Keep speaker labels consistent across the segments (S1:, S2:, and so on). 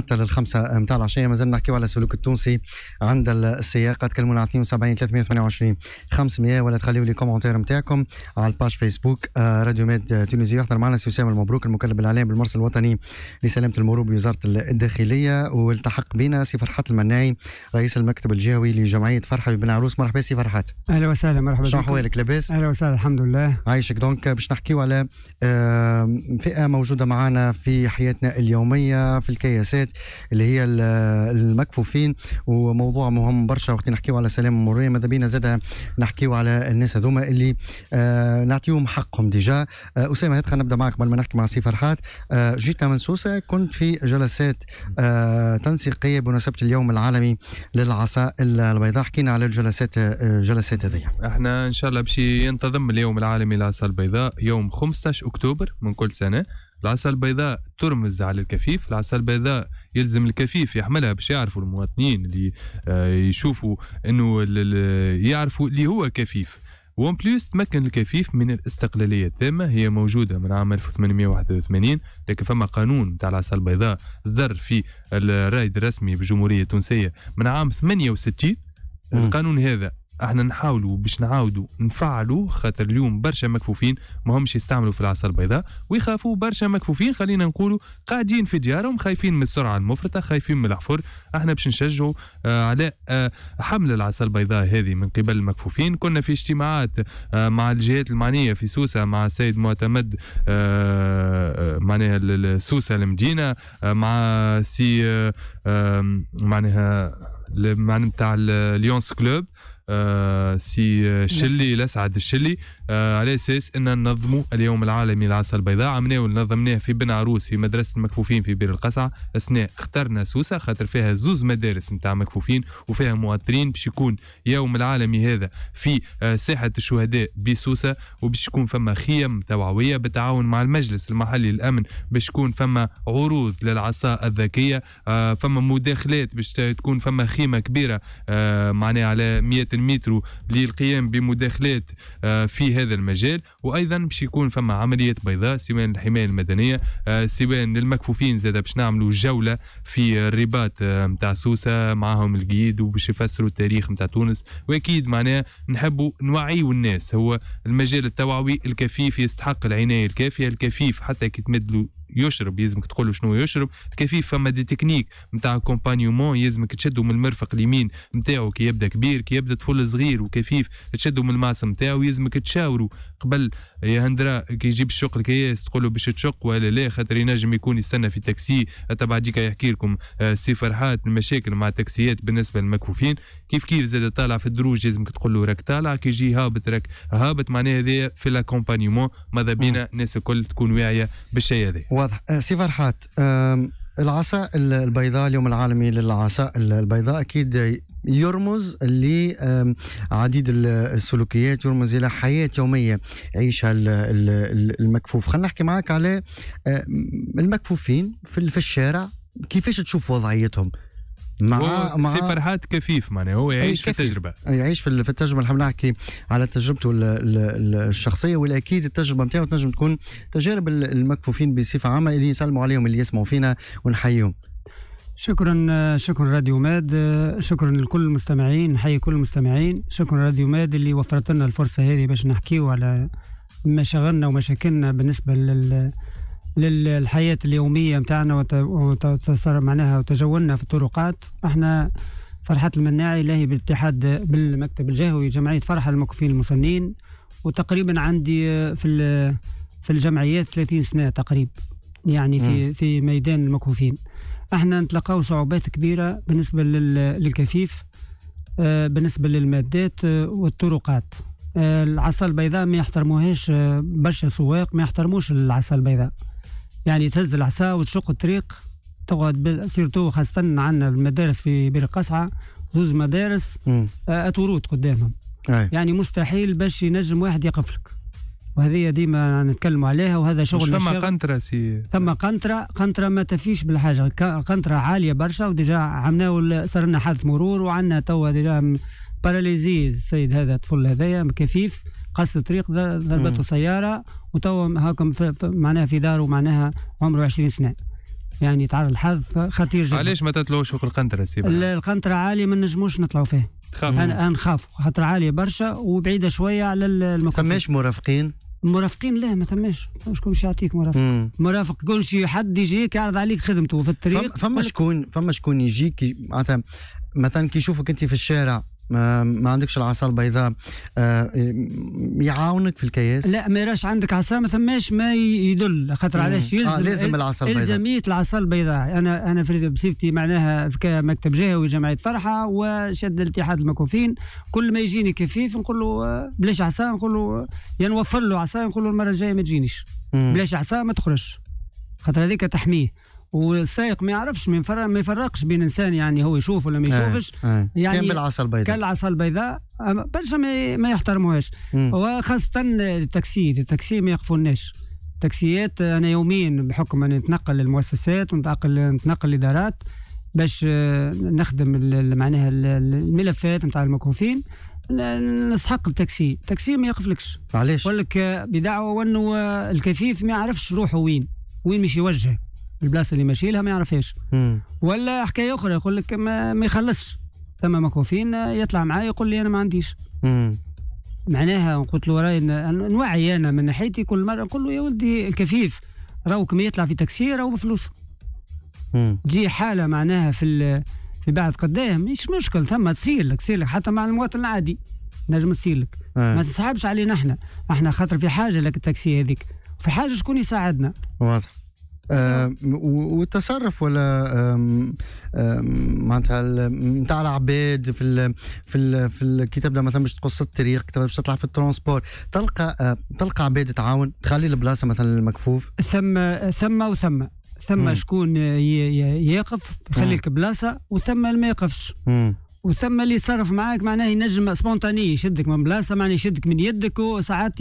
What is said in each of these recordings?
S1: حتى للخمسة متاع العشية مازال نحكيو على السلوك التونسي عند السياقة تكلمونا على 72 328 500 ولا تخليوا لي كومنتير نتاعكم على الباج آه، فيسبوك راديو ميد تونسي يحضر معنا سي أسامة المبروك المكلف بالإعلام بالمرسل الوطني لسلامة المرور بوزارة الداخلية والتحق بنا سي فرحات المناي رئيس المكتب الجهوي لجمعية فرحة بن عروس مرحبا سي فرحات
S2: أهلا وسهلا مرحبا شنو أحوالك لاباس؟ أهلا وسهلا الحمد لله
S1: عايشك دونك باش نحكيو على فئة موجودة معنا في حياتنا اليومية في الكياسات الحديث اللي هي المكفوفين وموضوع مهم برشا وقت نحكيو على السلامه المروريه ماذا بينا زاد نحكيو على الناس هذوما اللي آه نعطيهم حقهم ديجا آه اسامه هات خلينا نبدا معك قبل ما نحكي مع سي فرحات آه جيتنا من سوسه كنت في جلسات آه تنسيقيه بمناسبه اليوم العالمي للعصا البيضاء حكينا على الجلسات الجلسات آه، هذه
S3: احنا ان شاء الله باش ينتظم اليوم العالمي للعصا البيضاء يوم 15 اكتوبر من كل سنه العصا البيضاء ترمز على الكفيف العصا البيضاء يلزم الكفيف يحملها باش يعرفوا المواطنين اللي آه، يشوفوا انه يعرفوا اللي هو كفيف وان بليس تمكن الكفيف من الاستقلاليه التامه هي موجوده من عام 1881 لكن فما قانون تاع العصا البيضاء صدر في الرايد الرسمي بالجمهوريه التونسيه من عام 68 القانون هذا احنا نحاولوا باش نعاودوا نفعلوا خاطر اليوم برشا مكفوفين ما همش يستعملوا في العصا البيضاء ويخافوا برشا مكفوفين خلينا نقولوا قاعدين في ديارهم خايفين من السرعه المفرطه خايفين من الحفر احنا باش نشجعوا آه على آه حمل العصا البيضاء هذه من قبل المكفوفين كنا في اجتماعات آه مع الجهات المعنيه في سوسه مع السيد معتمد آه، آه، معناها سوسه المدينه آه، مع سي معناها معنى نتاع ليونس كلوب آه، سي آه، شلي الاسعد الشلي آه، على اساس ان ننظموا اليوم العالمي للعسل البيضاء عملناه ونظمناه في بن عروس في مدرسه المكفوفين في بير القصعه اثناء اخترنا سوسه خاطر فيها زوز مدارس نتاع مكفوفين وفيها مواطنين باش يكون يوم العالمي هذا في آه، ساحه الشهداء بسوسه وباش يكون فما خيم توعويه بالتعاون مع المجلس المحلي للامن باش يكون فما عروض للعصا الذكيه آه، فما مداخلات باش تكون فما خيمه كبيره معناها على 100 متر للقيام بمداخلات فيها هذا المجال وايضا باش يكون فما عمليه بيضاء سواء للحمايه المدنيه آه، سواء للمكفوفين زاد باش نعملوا جوله في الرباط نتاع آه، سوسه معاهم القيد وباش يفسروا التاريخ نتاع تونس واكيد معناها نحبوا نوعيوا الناس هو المجال التوعوي الكفيف يستحق العنايه الكافيه الكفيف حتى كي تمدلو يشرب يلزمك تقول له شنو يشرب كيف فما دي تكنيك نتاع كومبانيومون يلزمك تشدو من المرفق اليمين نتاعو كي يبدا كبير كي يبدا طفل صغير وكيفيف تشدو من الماس نتاعو يلزمك تشاورو قبل يا هندرا كي يجيب الشق الكياس تقول له باش تشق ولا لا خاطر ينجم يكون يستنى في تاكسي تبع ديك يحكي لكم آه، سي فرحات المشاكل مع التاكسيات بالنسبه للمكفوفين كيف كيف زاد طالع في الدروج لازمك تقول له راك طالع كي يجي هابط راك هابط معناها هذايا في لاكومبانيومون ماذا بينا الناس الكل تكون واعيه بالشيء هذا
S1: واضح آه، سي فرحات العصا البيضاء اليوم العالمي للعصا البيضاء اكيد يرمز لعديد السلوكيات يرمز الى حياه يوميه يعيشها المكفوف خلينا نحكي معك على المكفوفين في الشارع كيفاش تشوف وضعيتهم مع مع سي
S3: فرحات كفيف معناها هو يعيش في التجربه
S1: يعيش في التجربه نحب نحكي على تجربته الشخصيه والاكيد التجربه نتاعو تنجم تكون تجارب المكفوفين بصفه عامه اللي يسلموا عليهم اللي يسمعوا فينا ونحييهم
S2: شكرا شكرا راديو ماد شكرا لكل المستمعين نحيي كل المستمعين شكرا راديو ماد اللي وفرت لنا الفرصه هذه باش نحكيو على مشاغلنا ومشاكلنا بالنسبه لل للحياة اليومية متاعنا وتصر معناها وتجولنا في الطرقات احنا فرحة المناعي لهي بالاتحاد بالمكتب الجهوي جمعية فرحة المكفين المسنين وتقريبا عندي في في الجمعيات 30 سنة تقريبا يعني في في ميدان المكفوفين احنا نتلقاو صعوبات كبيرة بالنسبة للكفيف آه، بالنسبة للمادات آه، والطرقات آه، العصا البيضاء ما يحترموهاش برشا سواق ما يحترموش العصا البيضاء يعني تهز العصا وتشق الطريق تقعد سيرتو خاصة عندنا المدارس في بير قصعة زوز مدارس آه، أتورود قدامهم أي. يعني مستحيل باش ينجم واحد يقف لك وهذه ديما نتكلموا عليها وهذا شغل ثم
S3: قنطره سي
S2: ثم قنطره قنطره ما تفيش بالحاجه قنطره عاليه برشا وديجا عملناه صار لنا حادث مرور وعندنا توا ديجا باراليزي السيد هذا الطفل هذايا كفيف قص الطريق ضربته سياره وتوا هاكم معناها في داره معناها عمره 20 سنه يعني تعرض الحظ خطير جدا علاش
S3: ما تطلعوش فوق القنطره سي
S2: القنطره عاليه ما نجموش نطلعوا فيها انا نخاف خاطر عاليه برشا وبعيده شويه على المكان فماش مرافقين مرافقين لا ما ثماش شكون يعطيك مرافق مرافق كل شيء حد يجيك يعرض عليك خدمته في الطريق فما شكون
S1: فما شكون يجيك معناتها مثلا كي يشوفك انت في الشارع ما عندكش العصا البيضاء آه، يعاونك في الكياس لا ما راش عندك عصا ما ثماش
S2: ما يدل خاطر علاش يلزم آه لازم العصا البيضاء الزميه العصا البيضاء انا انا في بصفتي معناها في مكتب جهه وجمعيه فرحه وشد الاتحاد المكوفين كل ما يجيني كفيف نقول له بلاش عصا نقول له يا نوفر له عصا نقول له المره الجايه ما تجينيش بلاش عصا ما تخرجش خاطر هذيك تحميه والسائق ما يعرفش ما ما يفرقش بين انسان يعني هو يشوف ولا ما إيه، يشوفش آه. يعني كان بالعصا البيضاء كان العصا البيضاء برشا ما, ما يحترموهاش وخاصه التاكسي التاكسي ما يقفولناش تاكسيات انا يوميا بحكم اني نتنقل للمؤسسات ونتنقل نتنقل للادارات باش آه، نخدم معناها الملفات نتاع المكوفين نسحق التاكسي التاكسي ما يقفلكش علاش يقول لك بدعوه وانه الكفيف ما يعرفش روحه وين وين مش يوجه البلاصه اللي ماشي لها ما يعرفهاش ولا حكايه اخرى يقول لك ما, ما يخلصش ثم مكوفين يطلع معايا يقول لي انا ما عنديش مم. معناها قلت له راي نوعي انا من ناحيتي كل مره نقول له يا ولدي الكفيف راهو كما يطلع في تاكسي راهو بفلوسه تجي حاله معناها في في بعد قدام مش مشكل ثم تصير لك تصير لك حتى مع المواطن العادي نجم تصير لك آه. ما تسحبش علينا احنا احنا خاطر في حاجه لك التاكسي هذيك في حاجه شكون يساعدنا
S1: واضح آه، والتصرف ولا معناتها نتاع العباد في الـ في الـ في الكتاب مثلا باش تقص الطريق باش تطلع في الترونسبور تلقى آه، تلقى عباد تعاون تخلي البلاصه
S2: مثلا المكفوف ثم ثم وثم ثم شكون يقف يخليك بلاصه وثم اللي ما يقفش وثم اللي يتصرف معاك معناه ينجم سبونتاني يشدك من بلاصه معناه يشدك من يدك وساعات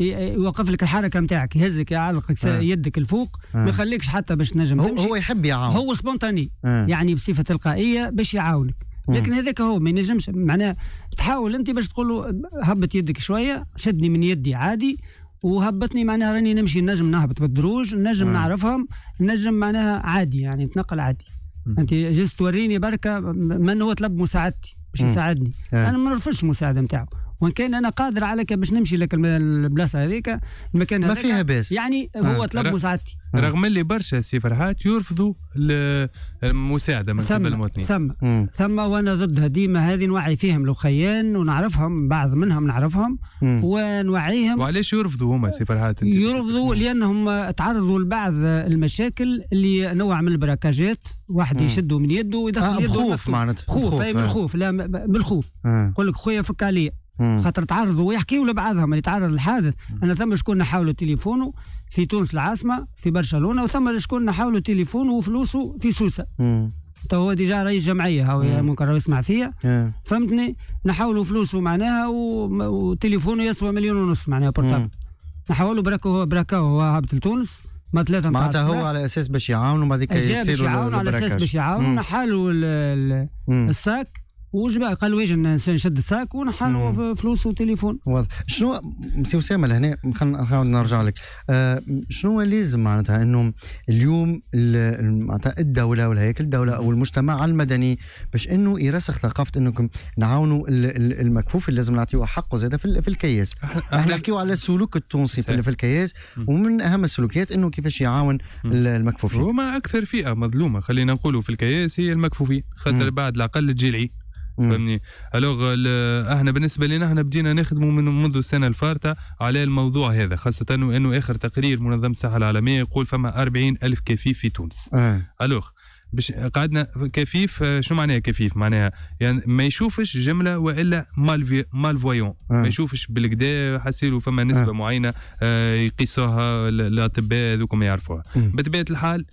S2: يوقف لك الحركه نتاعك يهزك يعلقك آه. يدك الفوق آه. ما يخليكش حتى باش تنجم هو, هو يحب يعاون هو سبونتاني آه. يعني بصفه تلقائيه باش يعاونك آه. لكن هذاك هو ما ينجمش معناه تحاول انت باش تقول له هبط يدك شويه شدني من يدي عادي وهبطني معناها راني نمشي نجم نهبط في الدروج نجم آه. نعرفهم نجم معناها عادي يعني نتنقل عادي انت جست توريني بركه من هو طلب مساعدتي باش يساعدني آه. انا ما نرفضش المساعده نتاعو وان كان انا قادر على باش نمشي لك البلاصه هذيك المكان هذاك ما فيها باس يعني آه. هو طلب مساعدتي
S3: رغم اللي برشا سي فرحات يرفضوا المساعده من قبل المواطنين ثم
S2: ثم وانا ضدها ديما هذه نوعي فيهم الاخيان ونعرفهم بعض منهم نعرفهم مم. ونوعيهم
S3: وعلاش يرفضوا هما سي فرحات
S2: يرفضوا لانهم تعرضوا لبعض المشاكل اللي نوع من البراكاجات واحد يشدوا من يده ويدخل آه يده خوف معناتها خوف اي من آه. الخوف لا من الخوف آه. يقول لك خويا فك عليه خاطر تعرضوا ويحكيوا لبعضهم اللي يعني تعرض للحادث انا ثم شكون حاولوا تليفونه في تونس العاصمه في برشلونه وثم شكون حاولوا تليفونه وفلوسه في سوسه تو هو ديجا رئيس جمعيه هو ممكن راهو يسمع فيا فهمتني نحاولوا فلوسه معناها وتليفونه يسوى مليون ونص معناها بورتابل نحاولوا براكو هو براكو هو هابط لتونس ما ثلاثه معناتها هو على اساس باش يعاونوا بعد كي يصيروا على اساس باش يعاونوا نحاولوا الساك وجماعة قالوا يجي نشد الساك ونحلوا فلوس وتليفون واضح شنو سي اسامه لهنا نحاول نرجع لك آه
S1: شنو لازم معناتها انه اليوم معناتها الدوله ولا الدوله او المجتمع المدني باش انه يرسخ ثقافه انكم نعاونوا المكفوف اللي لازم نعطيه حقه زاد في, في الكياس احنا نحكيو على السلوك التونسي في, في الكياس ومن اهم السلوكيات انه كيفاش يعاون المكفوفين
S3: هما اكثر فئه مظلومه خلينا نقولوا في الكياس هي المكفوفين خاطر بعد العقل الجيلعي فهمني الوغ احنا بالنسبه لنا احنا بدينا نخدموا من منذ السنه الفارطه على الموضوع هذا خاصه انه اخر تقرير منظمه الصحه العالميه يقول فما 40 الف كفيف في تونس أه. الوغ باش قعدنا كفيف آه، شو معناها كفيف معناها يعني ما يشوفش جمله والا مال مال فويون آه. ما يشوفش بالكدا حسيلو فما نسبه آه. معينه آه يقيسوها الاطباء ما يعرفوها بطبيعه الحال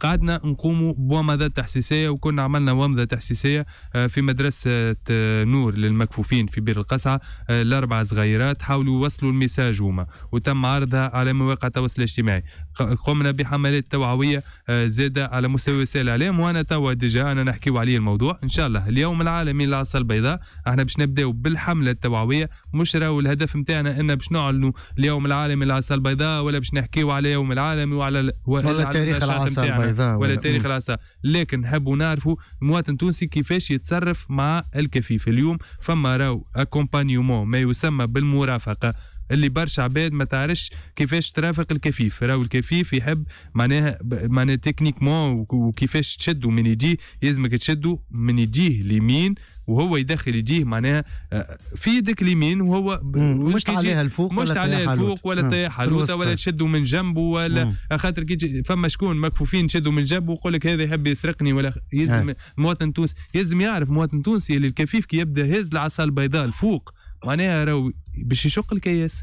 S3: قعدنا نقوموا بومضات تحسيسيه وكنا عملنا ومضه تحسيسيه آه، في مدرسه آه، نور للمكفوفين في بير القصعه آه، الاربع صغيرات حاولوا يوصلوا الميساج هما وتم عرضها على مواقع التواصل الاجتماعي قمنا بحملات توعويه آه، زاده على مستوى وسائل الاعلام وانا توا ديجا انا نحكيو عليه الموضوع ان شاء الله اليوم العالمي للعصا البيضاء احنا باش نبداو بالحمله التوعويه مش راهو الهدف نتاعنا ان باش نعلنوا اليوم العالمي للعصا البيضاء ولا باش نحكيو على يوم العالمي وعلى ال... ولا تاريخ العصا البيضاء ولا, ولا تاريخ العصا لكن نحبوا نعرفوا المواطن التونسي كيفاش يتصرف مع الكفيف اليوم فما راهو اكومبانيومون ما يسمى بالمرافقه اللي برشا عباد ما تعرفش كيفاش ترافق الكفيف راهو الكفيف يحب معناها معناها تكنيكمون وكيفاش تشدو من يديه يلزمك تشدو من يديه اليمين وهو يدخل يديه معناها آه، في يدك اليمين وهو مش عليها الفوق مش عليها الفوق ولا تطيح حلوته ولا تشدوا من جنبه ولا آه، خاطر كي فما شكون مكفوفين تشدوا من جنبه ويقول لك هذا يحب يسرقني ولا يلزم آه. مواطن تونسي يلزم يعرف مواطن تونسي اللي الكفيف كي يبدا هز العصا البيضاء الفوق معناها راهو باش يشق الكياس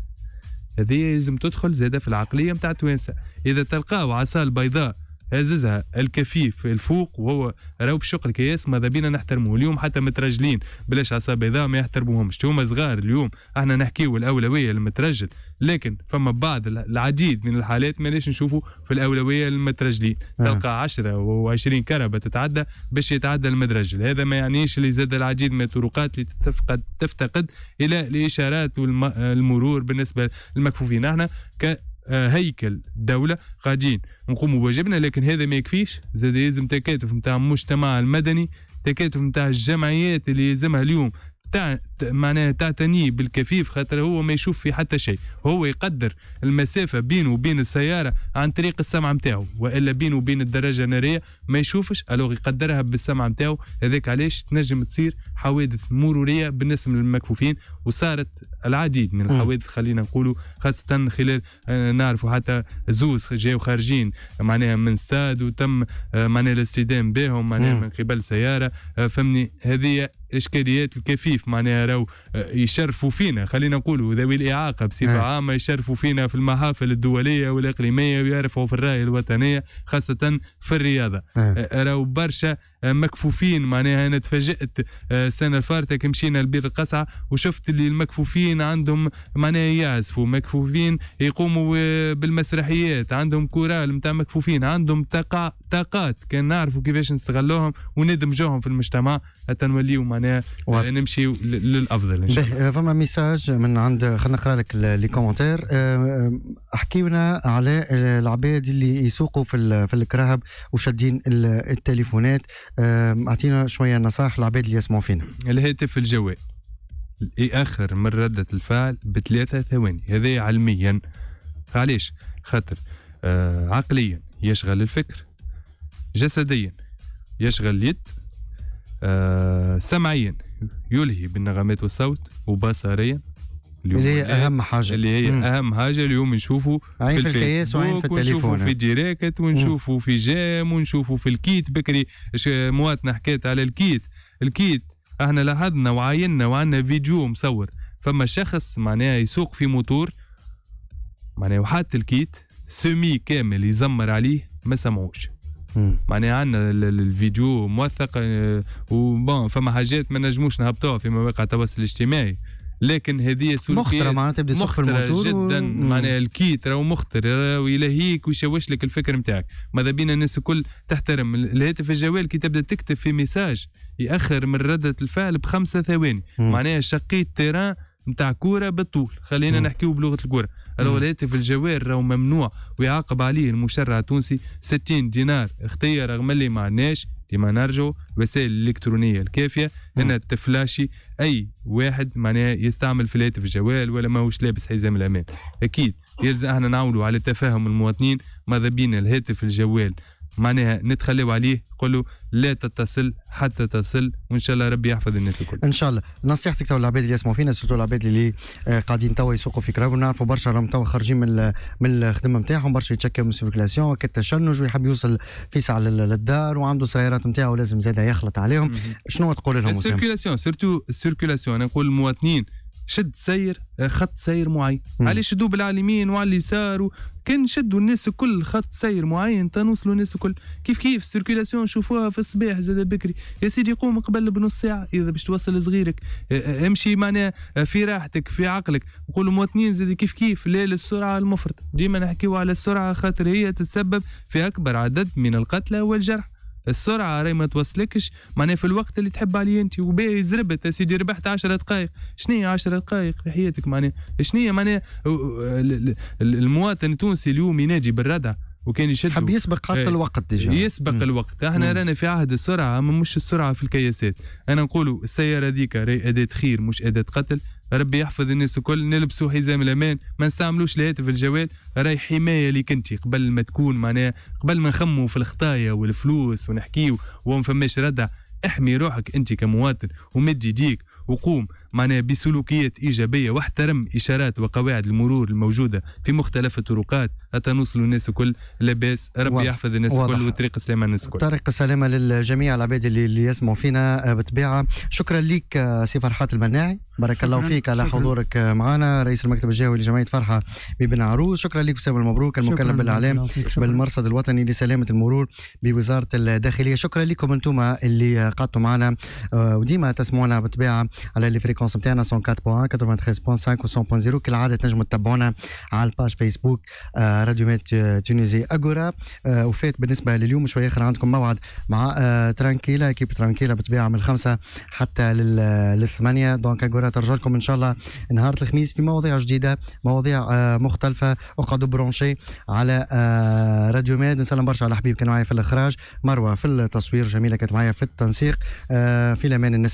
S3: هذه لازم تدخل زاده في العقليه نتاع التوانسه اذا تلقاه عصا البيضاء هززها الكفيف الفوق وهو راهو بشق الكياس ماذا بينا نحترموه اليوم حتى مترجلين بلاش عصا بيضاء ما يحترموهمش هما صغار اليوم احنا نحكيو الاولويه للمترجل لكن فما بعض العديد من الحالات ماناش نشوفوا في الاولويه للمترجلين آه. تلقى 10 و20 كرهبه تتعدى باش يتعدى المدرجل هذا ما يعنيش اللي زاد العديد من الطرقات اللي تفقد تفتقد الى الاشارات والمرور بالنسبه للمكفوفين احنا كهيكل دوله قاعدين نقوموا بواجبنا لكن هذا ما يكفيش زاد يلزم تكاتف نتاع المجتمع المدني تكاتف نتاع الجمعيات اللي يلزمها اليوم تاع معناها تعتني بالكفيف خاطر هو ما يشوف في حتى شيء هو يقدر المسافه بينه وبين السياره عن طريق السمع نتاعو والا بينه وبين الدراجه الناريه ما يشوفش الوغ يقدرها بالسمع نتاعو هذاك علاش تنجم تصير حوادث مروريه بالنسبه للمكفوفين وصارت العديد من الحوادث خلينا نقولوا خاصه خلال آه، نعرفوا حتى زوز جاو خارجين معناها من ستاد وتم آه، معناها الاستدام بهم معناها من قبل سياره آه، فهمني هذه اشكاليات الكفيف معناها راهو يشرفوا فينا خلينا نقولوا ذوي الاعاقه بصفه عامه يشرفوا فينا في المحافل الدوليه والاقليميه ويرفعوا في الرايه الوطنيه خاصه في الرياضه راهو برشا آه، مكفوفين معناها انا تفاجات السنه آه، الفارته كي مشينا لبير القصعه وشفت اللي المكفوفين عندهم معناها يعزفوا مكفوفين يقوموا آه، بالمسرحيات عندهم كورال نتاع مكفوفين عندهم طاقات كان نعرفوا كيفاش نستغلوهم وندمجوهم في المجتمع حتى نوليو معناها و... نمشي للافضل ان شاء الله
S1: فما ميساج من عند خلينا نقرا لك لي كومنتير حكيونا على العباد اللي يسوقوا في, ال... في الكراهب وشادين التليفونات اعطينا شويه نصائح للعباد اللي يسمعوا فينا
S3: الهاتف الجوال ياخر من رده الفعل بثلاثه ثواني هذا علميا علاش خاطر آه عقليا يشغل الفكر جسديا يشغل اليد آه سمعيا يلهي بالنغمات والصوت وبصريا اللي, اللي هي اهم حاجه اللي هي مم. اهم حاجه اليوم نشوفوا عين في, في وعين في التليفون في ديريكت ونشوفوا في جام ونشوفوا في الكيت بكري مواتنا حكيت على الكيت الكيت احنا لاحظنا وعايننا وعندنا فيديو مصور فما شخص معناها يسوق في موتور معناها وحاط الكيت سمي كامل يزمر عليه ما سمعوش معناها عندنا الفيديو موثق آه، وبون فما حاجات ما نجموش نهبطوها في مواقع التواصل الاجتماعي لكن هذه سلوكيات مخترة, معناتها يبدا مخترة جدا و... معناها الكيت راهو مخطر ويلهيك ويشوش لك الفكر نتاعك ماذا بينا الناس الكل تحترم الهاتف الجوال كي تبدا تكتب في ميساج ياخر من رده الفعل بخمسه ثواني معناها شقيت تيران نتاع كوره بالطول خلينا نحكيو بلغه الكوره راهو الهاتف الجوال راهو ممنوع ويعاقب عليه المشرع التونسي 60 دينار اختيار رغم اللي ما عندناش كما نرجو الوسائل الإلكترونية الكافية أنها تفلاشي أي واحد معناها يستعمل في الهاتف الجوال ولا ماهوش لابس حزام الأمان أكيد يلزم احنا نعولوا على تفاهم المواطنين ماذا بين الهاتف الجوال معناها نتخليو عليه قولوا لا تتصل حتى تصل وان شاء الله ربي يحفظ الناس الكل.
S1: ان شاء الله نصيحتك تو العباد اللي يسمعوا فينا سيرتو العباد اللي آه، قاعدين توا يسوقوا في كراو نعرفوا برشا راهم توا خارجين من من الخدمه نتاعهم برشا يتشكوا من السيركلاسيون كالتشنج ويحب يوصل فيسع للدار وعنده سيارات نتاعه لازم زاد يخلط عليهم شنو تقول لهم؟ السيركلاسيون
S3: سيرتو السيركلاسيون انا نقول المواطنين شد سير آه، خط سير معين علاش دوبل على اليمين وعلى اليسار كان نشدوا الناس الكل خط سير معين تنوصلوا الناس الكل كيف كيف السيركيلاسيون شوفوها في الصباح زاد بكري يا سيدي قوم قبل بنص ساعه اذا باش توصل صغيرك آه، آه، امشي معناها في راحتك في عقلك نقولوا مواطنين زاد كيف كيف لا للسرعه المفرطه ديما نحكيو على السرعه خاطر هي تتسبب في اكبر عدد من القتلى والجرح السرعه راهي ما توصلكش معناها في الوقت اللي تحب عليه انت وباهي زربت يا سيدي ربحت 10 دقائق شنو هي 10 دقائق في حياتك معناها شنو هي معناها المواطن التونسي اليوم يناجي بالردع وكان يشد حب يسبق حتى إيه. الوقت ديجا يسبق مم. الوقت احنا رانا في عهد السرعه ما مش السرعه في الكياسات انا نقولوا السياره ذيك راهي اداه خير مش اداه قتل ربي يحفظ الناس الكل نلبسوا حزام الامان ما نستعملوش الهاتف الجوال راي حمايه ليك انت قبل ما تكون معناها قبل ما نخموا في الخطايا والفلوس ونحكيو وما فماش ردع احمي روحك انت كمواطن ومد يديك وقوم معناها بسلوكيات إيجابية واحترم إشارات وقواعد المرور الموجودة في مختلف الطرقات حتى نوصلوا الناس الكل لاباس ربي واضح. يحفظ الناس الكل وطريق السلامة الناس الكل
S1: طريق السلامة للجميع العباد اللي, اللي يسمعوا فينا آه، بالطبيعة شكرا لك آه، سي فرحات المناعي بارك الله فيك على حضورك آه، معنا رئيس المكتب الجهوي لجمعية فرحة ببن عروس شكرا لك أسامة المبروك المكلف بالإعلام بالمرصد الوطني لسلامة المرور بوزارة الداخلية شكرا لكم أنتم اللي قعدتوا معنا وديما تسمعونا بالطبيعة على الفريق الفريكونس نتاعنا 104.1 93.5 و 100.0 كالعاده تنجموا تتبعونا على الباج فيسبوك راديو مات تونيزي اغورا وفات بالنسبه لليوم شويه اخر عندكم موعد مع ترانكيلا كيب ترانكيلا بالطبيعه من الخمسه حتى للثمانيه دونك اغورا ترجع لكم ان شاء الله نهار الخميس في مواضيع جديده مواضيع مختلفه اقعدوا برونشي على راديو ماد نسلم برشا على حبيب كان معايا في الاخراج مروه في التصوير جميله كانت معايا في التنسيق في الامان النساء